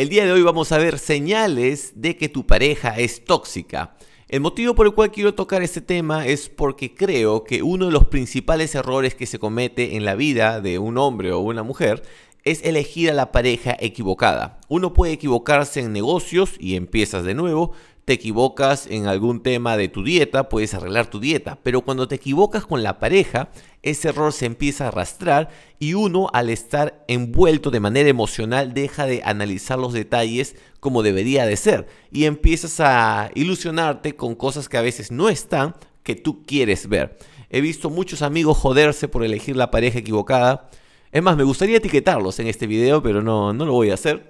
El día de hoy vamos a ver señales de que tu pareja es tóxica. El motivo por el cual quiero tocar este tema es porque creo que uno de los principales errores que se comete en la vida de un hombre o una mujer es elegir a la pareja equivocada. Uno puede equivocarse en negocios y empiezas de nuevo, te equivocas en algún tema de tu dieta, puedes arreglar tu dieta, pero cuando te equivocas con la pareja, ese error se empieza a arrastrar y uno al estar envuelto de manera emocional deja de analizar los detalles como debería de ser y empiezas a ilusionarte con cosas que a veces no están que tú quieres ver. He visto muchos amigos joderse por elegir la pareja equivocada. Es más, me gustaría etiquetarlos en este video, pero no, no lo voy a hacer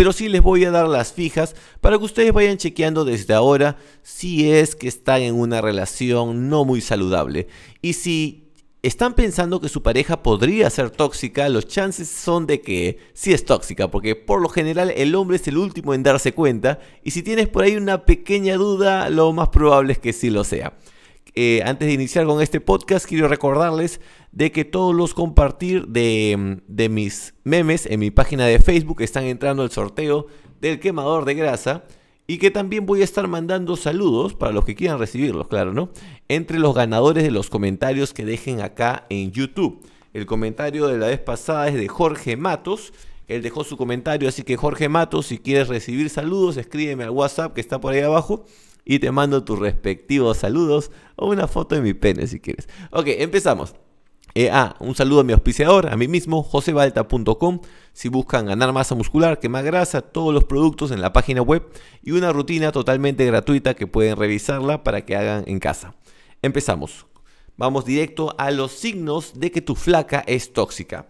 pero sí les voy a dar las fijas para que ustedes vayan chequeando desde ahora si es que están en una relación no muy saludable. Y si están pensando que su pareja podría ser tóxica, los chances son de que sí es tóxica, porque por lo general el hombre es el último en darse cuenta, y si tienes por ahí una pequeña duda, lo más probable es que sí lo sea. Eh, antes de iniciar con este podcast, quiero recordarles de que todos los compartir de, de, mis memes en mi página de Facebook están entrando al sorteo del quemador de grasa y que también voy a estar mandando saludos para los que quieran recibirlos, claro, ¿no? Entre los ganadores de los comentarios que dejen acá en YouTube. El comentario de la vez pasada es de Jorge Matos. Él dejó su comentario, así que Jorge Matos, si quieres recibir saludos, escríbeme al WhatsApp que está por ahí abajo y te mando tus respectivos saludos o una foto de mi pene si quieres. Ok, empezamos. Eh, ah, un saludo a mi auspiciador, a mí mismo, josebalta.com. Si buscan ganar masa muscular, quemar grasa, todos los productos en la página web y una rutina totalmente gratuita que pueden revisarla para que hagan en casa. Empezamos. Vamos directo a los signos de que tu flaca es tóxica.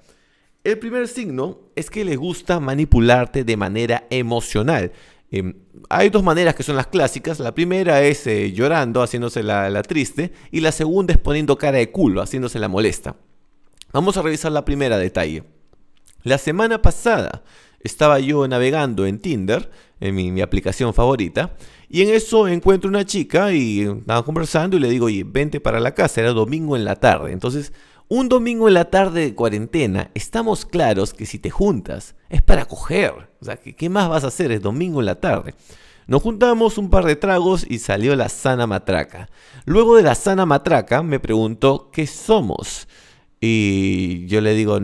El primer signo es que le gusta manipularte de manera emocional. Em, hay dos maneras que son las clásicas. La primera es eh, llorando, haciéndose la, triste. Y la segunda es poniendo cara de culo, haciéndose la molesta. Vamos a revisar la primera detalle. La semana pasada estaba yo navegando en Tinder, en mi, aplicación favorita, y en eso encuentro una chica y eh, estaba conversando y le digo, oye, vente para la casa, era domingo en la tarde. Entonces, un domingo en la tarde de cuarentena, estamos claros que si te juntas es para coger. O sea, ¿qué más vas a hacer? Es domingo en la tarde. Nos juntamos un par de tragos y salió la sana matraca. Luego de la sana matraca me preguntó qué somos. Y yo le digo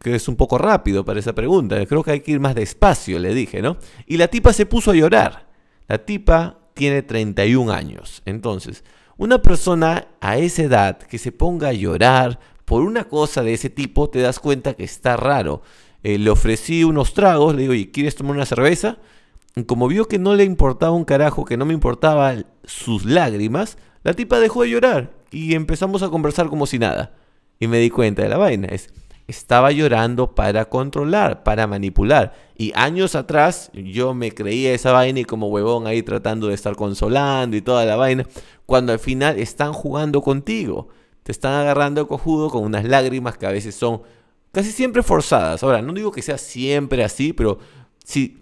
que es un poco rápido para esa pregunta. Creo que hay que ir más despacio, le dije, ¿no? Y la tipa se puso a llorar. La tipa tiene 31 años. Entonces, una persona a esa edad que se ponga a llorar por una cosa de ese tipo te das cuenta que está raro. Eh, le ofrecí unos tragos, le digo, ¿y quieres tomar una cerveza? Y como vio que no le importaba un carajo, que no me importaban sus lágrimas, la tipa dejó de llorar y empezamos a conversar como si nada. Y me di cuenta de la vaina. Es, estaba llorando para controlar, para manipular. Y años atrás yo me creía esa vaina y como huevón ahí tratando de estar consolando y toda la vaina, cuando al final están jugando contigo te están agarrando cojudo con unas lágrimas que a veces son casi siempre forzadas. Ahora, no digo que sea siempre así, pero si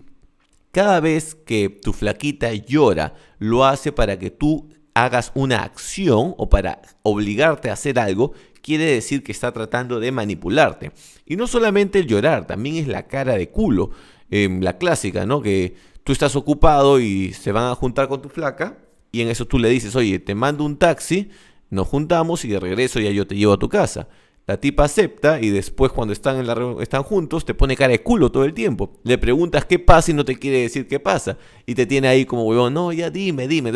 cada vez que tu flaquita llora, lo hace para que tú hagas una acción o para obligarte a hacer algo, quiere decir que está tratando de manipularte. Y no solamente el llorar, también es la cara de culo. Em, la clásica, ¿no? Que tú estás ocupado y se van a juntar con tu flaca y en eso tú le dices, oye, te mando un taxi nos juntamos y de regreso ya yo te llevo a tu casa. La tipa acepta y después cuando están, en la están juntos te pone cara de culo todo el tiempo. Le preguntas qué pasa y no te quiere decir qué pasa. Y te tiene ahí como huevón, no, ya dime, dime.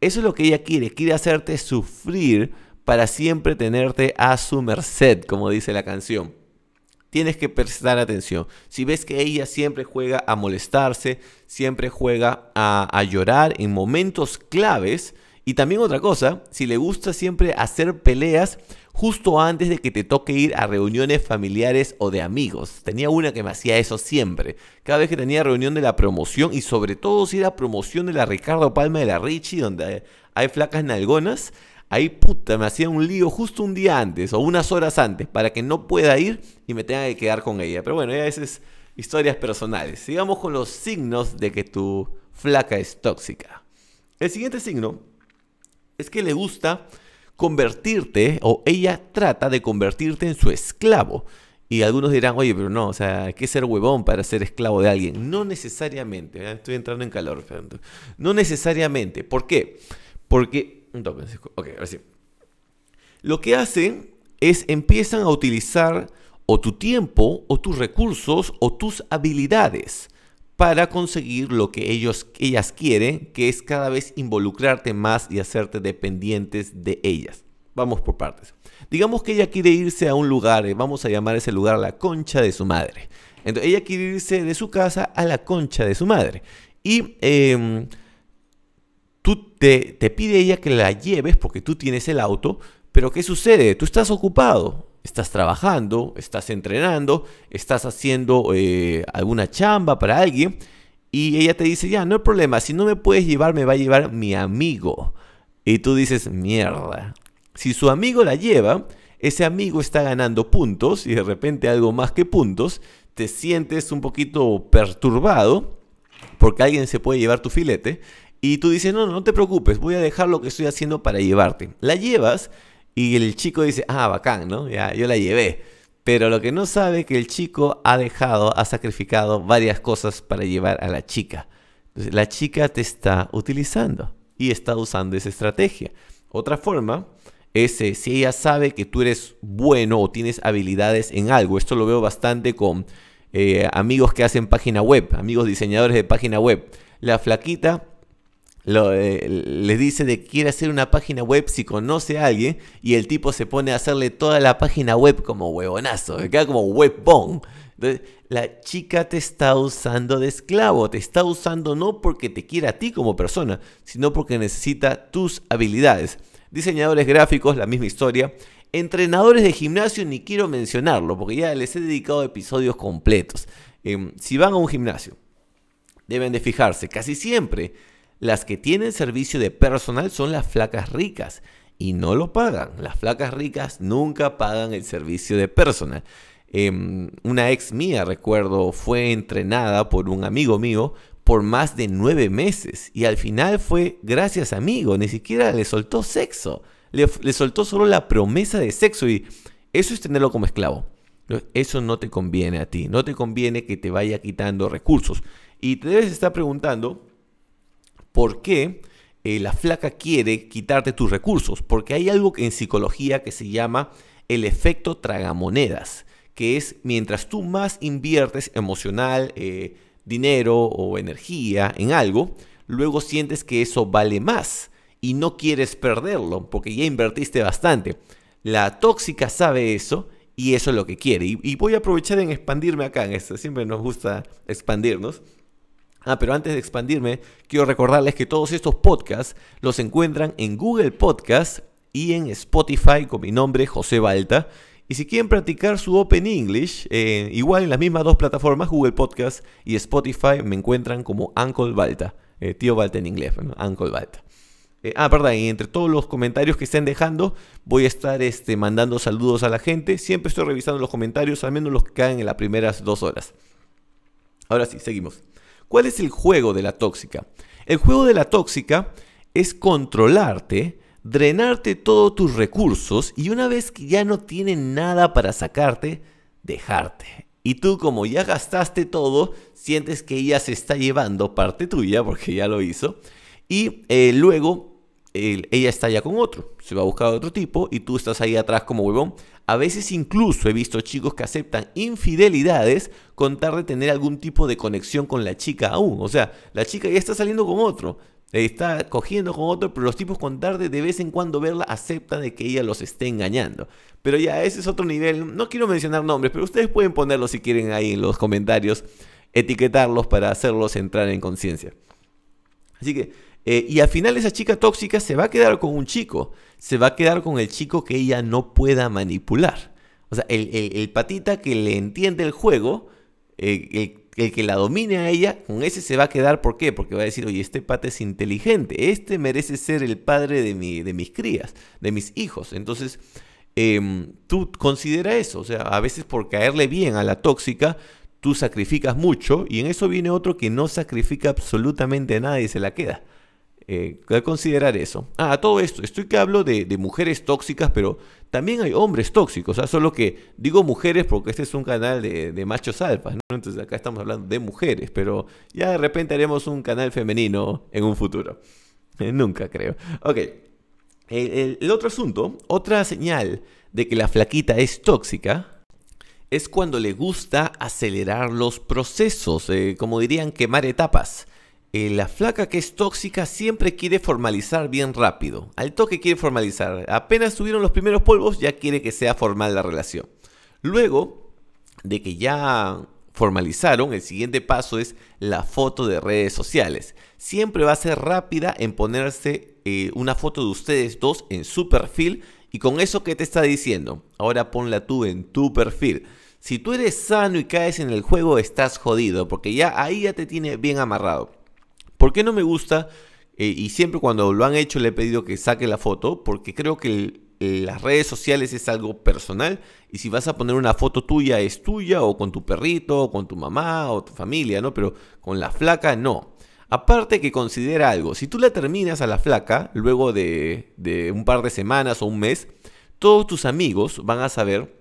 eso es lo que ella quiere, quiere hacerte sufrir para siempre tenerte a su merced, como dice la canción. Tienes que prestar atención. Si ves que ella siempre juega a molestarse, siempre juega a, a llorar en momentos claves, y también otra cosa, si le gusta siempre hacer peleas justo antes de que te toque ir a reuniones familiares o de amigos. Tenía una que me hacía eso siempre. Cada vez que tenía reunión de la promoción y sobre todo si era promoción de la Ricardo Palma de la Richie, donde hay flacas nalgonas, ahí puta, me hacía un lío justo un día antes o unas horas antes para que no pueda ir y me tenga que quedar con ella. Pero bueno, ya veces historias personales. Sigamos con los signos de que tu flaca es tóxica. El siguiente signo es que le gusta convertirte o ella trata de convertirte en su esclavo. Y algunos dirán, oye, pero no, o sea, hay que ser huevón para ser esclavo de alguien. No necesariamente, ¿eh? estoy entrando en calor, No necesariamente. ¿Por qué? Porque, ok, ahora sí. Lo que hacen es empiezan a utilizar o tu tiempo, o tus recursos, o tus habilidades para conseguir lo que ellos, ellas quieren, que es cada vez involucrarte más y hacerte dependientes de ellas. Vamos por partes. Digamos que ella quiere irse a un lugar, eh, vamos a llamar ese lugar la concha de su madre. Entonces ella quiere irse de su casa a la concha de su madre. Y em, tú te, te pide ella que la lleves porque tú tienes el auto, pero ¿qué sucede? Tú estás ocupado estás trabajando, estás entrenando, estás haciendo eh, alguna chamba para alguien y ella te dice, ya, no hay problema, si no me puedes llevar, me va a llevar mi amigo. Y tú dices, mierda. Si su amigo la lleva, ese amigo está ganando puntos y de repente algo más que puntos, te sientes un poquito perturbado porque alguien se puede llevar tu filete y tú dices, no, no, no te preocupes, voy a dejar lo que estoy haciendo para llevarte. La llevas y el chico dice, ah, bacán, ¿no? Ya, yo la llevé. Pero lo que no sabe es que el chico ha dejado, ha sacrificado varias cosas para llevar a la chica. Entonces, la chica te está utilizando y está usando esa estrategia. Otra forma es eh, si ella sabe que tú eres bueno o tienes habilidades en algo. Esto lo veo bastante con eh, amigos que hacen página web, amigos diseñadores de página web. La flaquita le eh, les dice de que quiere hacer una página web si conoce a alguien y el tipo se pone a hacerle toda la página web como huevonazo, que queda como web Entonces, la chica te está usando de esclavo, te está usando no porque te quiera a ti como persona, sino porque necesita tus habilidades. Diseñadores gráficos, la misma historia. Entrenadores de gimnasio, ni quiero mencionarlo, porque ya les he dedicado episodios completos. Em, si van a un gimnasio, deben de fijarse, casi siempre las que tienen servicio de personal son las flacas ricas y no lo pagan. Las flacas ricas nunca pagan el servicio de personal. Em, una ex mía, recuerdo, fue entrenada por un amigo mío por más de nueve meses y al final fue gracias amigo, ni siquiera le soltó sexo, le soltó solo la promesa de sexo y eso es tenerlo como esclavo. Eso no te conviene a ti, no te conviene que te vaya quitando recursos. Y te debes estar preguntando, por qué eh, la flaca quiere quitarte tus recursos. Porque hay algo en psicología que se llama el efecto tragamonedas, que es mientras tú más inviertes emocional, eh, dinero o energía en algo, luego sientes que eso vale más y no quieres perderlo porque ya invertiste bastante. La tóxica sabe eso y eso es lo que quiere. Y, voy a aprovechar en expandirme acá, en esto. siempre nos gusta expandirnos. Ah, pero antes de expandirme, quiero recordarles que todos estos podcasts los encuentran en Google Podcasts y en Spotify con mi nombre José Balta. Y si quieren practicar su Open English, eh, igual en las mismas dos plataformas, Google Podcast y Spotify, me encuentran como Uncle Balta. Eh, tío Balta en inglés, Uncle Balta. Eh, ah, perdón, y entre todos los comentarios que estén dejando, voy a estar este, mandando saludos a la gente. Siempre estoy revisando los comentarios, al menos los que caen en las primeras dos horas. Ahora sí, seguimos. ¿Cuál es el juego de la tóxica? El juego de la tóxica es controlarte, drenarte todos tus recursos y una vez que ya no tiene nada para sacarte, dejarte. Y tú como ya gastaste todo, sientes que ella se está llevando parte tuya porque ya lo hizo. Y eh, luego ella está ya con otro, se va a buscar otro tipo y tú estás ahí atrás como huevón. A veces incluso he visto chicos que aceptan infidelidades con tal de tener algún tipo de conexión con la chica aún. O sea, la chica ya está saliendo con otro, está cogiendo con otro, pero los tipos con tarde de vez en cuando verla aceptan de que ella los esté engañando. Pero ya, ese es otro nivel. No quiero mencionar nombres, pero ustedes pueden ponerlos si quieren ahí en los comentarios, etiquetarlos para hacerlos entrar en conciencia. Así que eh, y al final esa chica tóxica se va a quedar con un chico, se va a quedar con el chico que ella no pueda manipular. O sea, el, patita que le entiende el juego, el, que la domine a ella, con ese se va a quedar. ¿Por qué? Porque va a decir, oye, este pata es inteligente, este merece ser el padre de, mis crías, de mis hijos. Entonces, em, tú considera eso. O sea, a veces por caerle bien a la tóxica, tú sacrificas mucho y en eso viene otro que no sacrifica absolutamente nada y se la queda. Eh, considerar eso. Ah, todo esto, estoy que hablo de, mujeres tóxicas, pero también hay hombres tóxicos, solo que digo mujeres porque este es un canal de, machos alfas, ¿no? entonces acá estamos hablando de mujeres, pero ya de repente haremos un canal femenino en un futuro. Eh, nunca creo. Ok. El, otro asunto, otra señal de que la flaquita es tóxica, es cuando le gusta acelerar los procesos, eh, como dirían, quemar etapas. Eh, la flaca que es tóxica siempre quiere formalizar bien rápido. Al toque quiere formalizar. Apenas subieron los primeros polvos, ya quiere que sea formal la relación. Luego de que ya formalizaron, el siguiente paso es la foto de redes sociales. Siempre va a ser rápida en ponerse eh, una foto de ustedes dos en su perfil y con eso que te está diciendo, ahora ponla tú en tu perfil. Si tú eres sano y caes en el juego, estás jodido, porque ya ahí ya te tiene bien amarrado. ¿Por qué no me gusta? Eh, y siempre cuando lo han hecho le he pedido que saque la foto porque creo que las redes sociales es algo personal y si vas a poner una foto tuya es tuya o con tu perrito o con tu mamá o tu familia, ¿no? Pero con la flaca no. Aparte que considera algo, si tú la terminas a la flaca luego de, de un par de semanas o un mes, todos tus amigos van a saber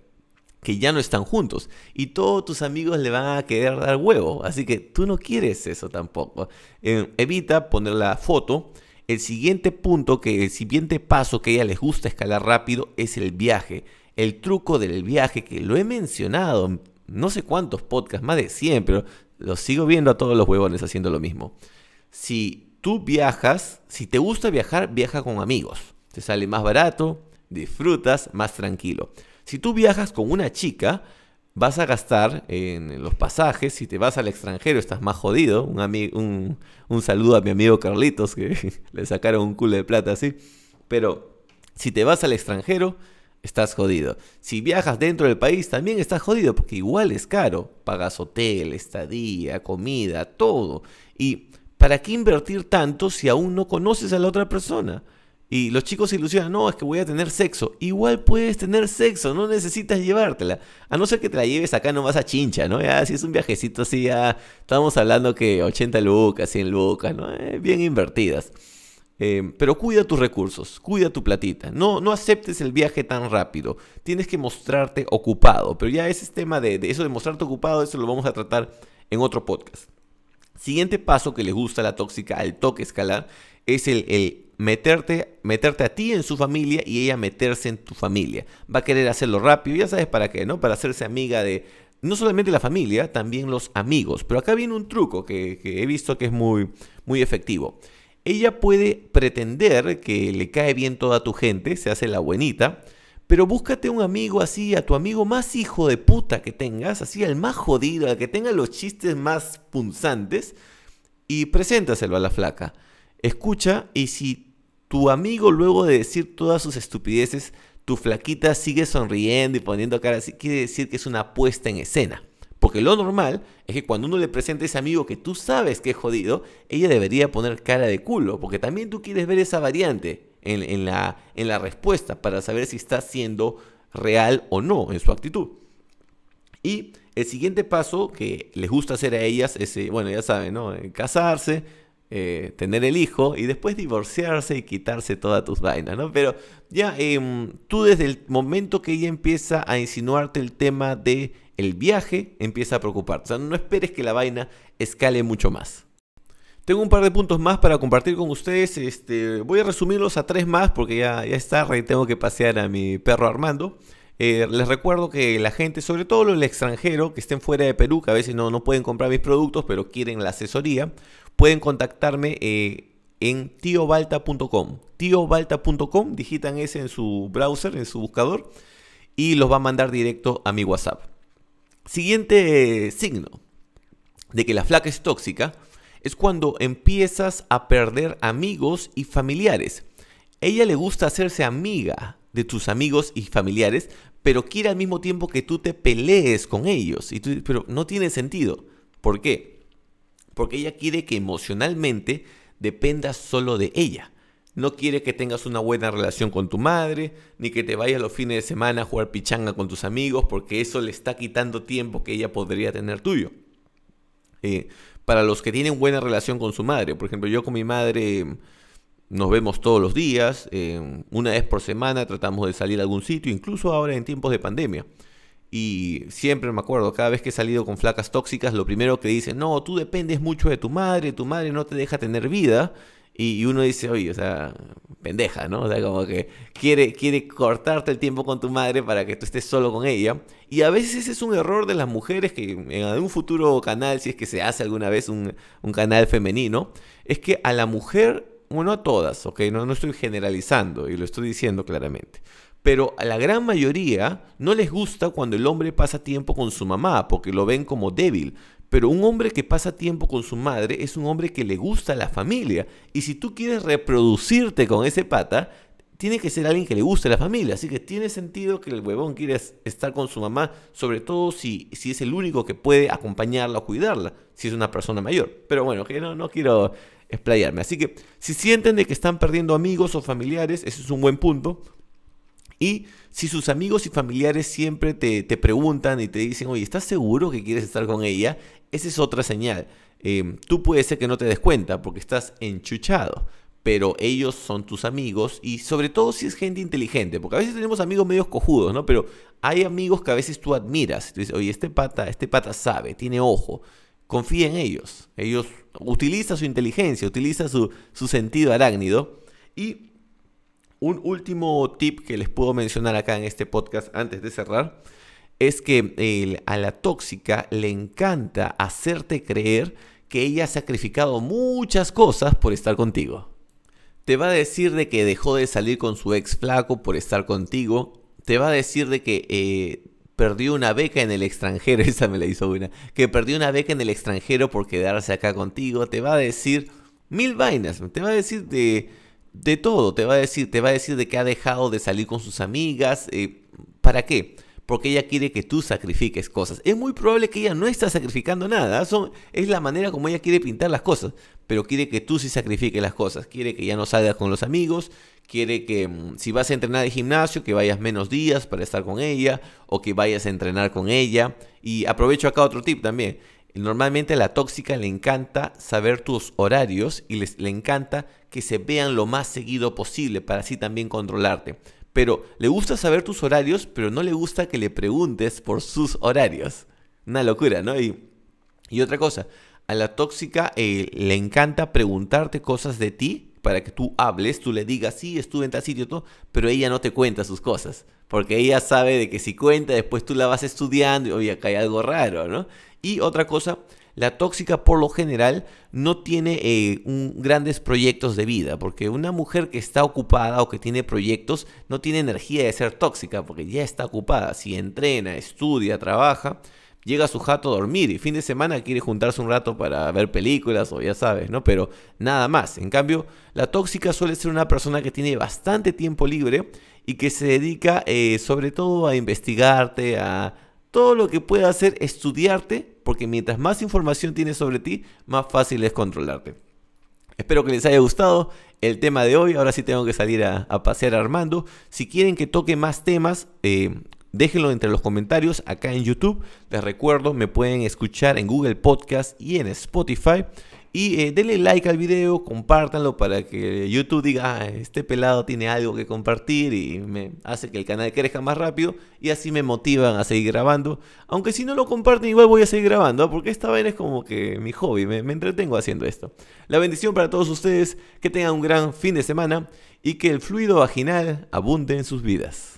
que ya no están juntos y todos tus amigos le van a querer dar huevo, así que tú no quieres eso tampoco. Eh, evita poner la foto. El siguiente punto, que el siguiente paso que a ella les gusta escalar rápido es el viaje. El truco del viaje que lo he mencionado no sé cuántos podcasts, más de 100, pero lo sigo viendo a todos los huevones haciendo lo mismo. Si tú viajas, si te gusta viajar, viaja con amigos. Te sale más barato, disfrutas más tranquilo. Si tú viajas con una chica, vas a gastar en los pasajes, si te vas al extranjero estás más jodido. Un, un, saludo a mi amigo Carlitos, que le sacaron un culo de plata así. Pero si te vas al extranjero, estás jodido. Si viajas dentro del país, también estás jodido, porque igual es caro. Pagas hotel, estadía, comida, todo. ¿Y para qué invertir tanto si aún no conoces a la otra persona? Y los chicos se ilusionan, no, es que voy a tener sexo. Igual puedes tener sexo, no necesitas llevártela. A no ser que te la lleves acá nomás a chincha, ¿no? Ya, si es un viajecito así, ya estamos hablando que 80 lucas, 100 lucas, ¿no? Eh, bien invertidas. Eh, pero cuida tus recursos, cuida tu platita. No, no aceptes el viaje tan rápido. Tienes que mostrarte ocupado. Pero ya ese tema de, eso de mostrarte ocupado, eso lo vamos a tratar en otro podcast. Siguiente paso que le gusta a la tóxica al toque escalar es el meterte, meterte a ti en su familia y ella meterse en tu familia. Va a querer hacerlo rápido, ya sabes para qué, ¿no? Para hacerse amiga de no solamente la familia, también los amigos. Pero acá viene un truco que, he visto que es muy, muy efectivo. Ella puede pretender que le cae bien toda tu gente, se hace la buenita, pero búscate un amigo así, a tu amigo más hijo de puta que tengas, así al más jodido, al que tenga los chistes más punzantes, y preséntaselo a la flaca. Escucha y si tu amigo luego de decir todas sus estupideces, tu flaquita sigue sonriendo y poniendo cara así, quiere decir que es una puesta en escena. Porque lo normal es que cuando uno le presenta a ese amigo que tú sabes que es jodido, ella debería poner cara de culo, porque también tú quieres ver esa variante en, la, en la respuesta para saber si está siendo real o no en su actitud. Y el siguiente paso que les gusta hacer a ellas es, eh, bueno, ya saben, ¿no? Eh, casarse, eh, tener el hijo y después divorciarse y quitarse todas tus vainas, ¿no? Pero ya em, tú desde el momento que ella empieza a insinuarte el tema de el viaje, empieza a preocuparte. O sea, no esperes que la vaina escale mucho más. Tengo un par de puntos más para compartir con ustedes. Este, voy a resumirlos a tres más porque ya, ya tengo que pasear a mi perro Armando. Eh, les recuerdo que la gente, sobre todo el extranjero, que estén fuera de Perú, que a veces no, no pueden comprar mis productos, pero quieren la asesoría, pueden contactarme eh, en tiobalta.com. Tiobalta.com, digitan ese en su browser, en su buscador, y los va a mandar directo a mi WhatsApp. Siguiente eh, signo de que la flaca es tóxica es cuando empiezas a perder amigos y familiares. Ella le gusta hacerse amiga de tus amigos y familiares, pero quiere al mismo tiempo que tú te pelees con ellos. pero no tiene sentido. ¿Por qué? porque ella quiere que emocionalmente dependas solo de ella. No quiere que tengas una buena relación con tu madre, ni que te vayas los fines de semana a jugar pichanga con tus amigos, porque eso le está quitando tiempo que ella podría tener tuyo. Eh, para los que tienen buena relación con su madre, por ejemplo, yo con mi madre em, nos vemos todos los días, em, una vez por semana tratamos de salir a algún sitio, incluso ahora en tiempos de pandemia. Y siempre me acuerdo, cada vez que he salido con flacas tóxicas, lo primero que dicen, no, tú dependes mucho de tu madre, tu madre no te deja tener vida. Y, uno dice, oye, o sea, pendeja, ¿no? O sea, como que quiere, quiere cortarte el tiempo con tu madre para que tú estés solo con ella. Y a veces ese es un error de las mujeres que en algún futuro canal, si es que se hace alguna vez un canal femenino, es que a la mujer bueno, a todas, ¿ok? No, no estoy generalizando y lo estoy diciendo claramente. Pero a la gran mayoría no les gusta cuando el hombre pasa tiempo con su mamá, porque lo ven como débil. Pero un hombre que pasa tiempo con su madre es un hombre que le gusta la familia. Y si tú quieres reproducirte con ese pata, tiene que ser alguien que le guste la familia. Así que tiene sentido que el huevón quiera estar con su mamá, sobre todo si, si es el único que puede acompañarla o cuidarla, si es una persona mayor. Pero bueno, que no, no quiero explayarme. Así que si sienten de que están perdiendo amigos o familiares, ese es un buen punto. Y si sus amigos y familiares siempre te, preguntan y te dicen, oye, ¿estás seguro que quieres estar con ella? Esa es otra señal. Eh, tú puede ser que no te des cuenta porque estás enchuchado, pero ellos son tus amigos y sobre todo si es gente inteligente, porque a veces tenemos amigos medios cojudos, ¿no? Pero hay amigos que a veces tú admiras. Tú dices, oye, este pata, este pata sabe, tiene ojo confía en ellos. Ellos utiliza su inteligencia, utiliza su, su sentido arácnido. Y un último tip que les puedo mencionar acá en este podcast antes de cerrar es que el, a la tóxica le encanta hacerte creer que ella ha sacrificado muchas cosas por estar contigo. Te va a decir de que dejó de salir con su ex flaco por estar contigo. Te va a decir de que eh, perdió una beca en el extranjero, esa me la hizo buena, que perdió una beca en el extranjero por quedarse acá contigo, te va a decir mil vainas, te va a decir de, de todo, te va a decir, te va a decir de que ha dejado de salir con sus amigas, eh, ¿para qué? Porque ella quiere que tú sacrifiques cosas. Es muy probable que ella no está sacrificando nada. es la manera como ella quiere pintar las cosas pero quiere que tú sí sacrifiques las cosas, quiere que ya no salgas con los amigos, quiere que mm, si vas a entrenar de gimnasio, que vayas menos días para estar con ella o que vayas a entrenar con ella. Y aprovecho acá otro tip también. Normalmente a la tóxica le encanta saber tus horarios y les, le encanta que se vean lo más seguido posible para así también controlarte. Pero le gusta saber tus horarios, pero no le gusta que le preguntes por sus horarios. Una locura, ¿no? Y, y otra cosa, a la tóxica eh, le encanta preguntarte cosas de ti para que tú hables, tú le digas, sí, estuve en tal sitio, todo, pero ella no te cuenta sus cosas. Porque ella sabe de que si cuenta, después tú la vas estudiando y, oye, acá hay algo raro, ¿no? Y otra cosa, la tóxica por lo general no tiene eh, grandes proyectos de vida, porque una mujer que está ocupada o que tiene proyectos no tiene energía de ser tóxica, porque ya está ocupada. Si entrena, estudia, trabaja, llega a su jato a dormir y fin de semana quiere juntarse un rato para ver películas o ya sabes, ¿no? Pero nada más. En cambio, la tóxica suele ser una persona que tiene bastante tiempo libre y que se dedica eh, sobre todo a investigarte, a todo lo que pueda hacer estudiarte, porque mientras más información tiene sobre ti, más fácil es controlarte. Espero que les haya gustado el tema de hoy. Ahora sí tengo que salir a, pasear Armando. Si quieren que toque más temas, eh, Déjenlo entre los comentarios acá en YouTube. Les recuerdo, me pueden escuchar en Google Podcast y en Spotify. Y eh, denle like al video, compártanlo para que YouTube diga, ah, este pelado tiene algo que compartir y me hace que el canal crezca más rápido y así me motivan a seguir grabando. Aunque si no lo comparten, igual voy a seguir grabando, ¿ah? porque esta vez es como que mi hobby, me entretengo haciendo esto. La bendición para todos ustedes, que tengan un gran fin de semana y que el fluido vaginal abunde en sus vidas.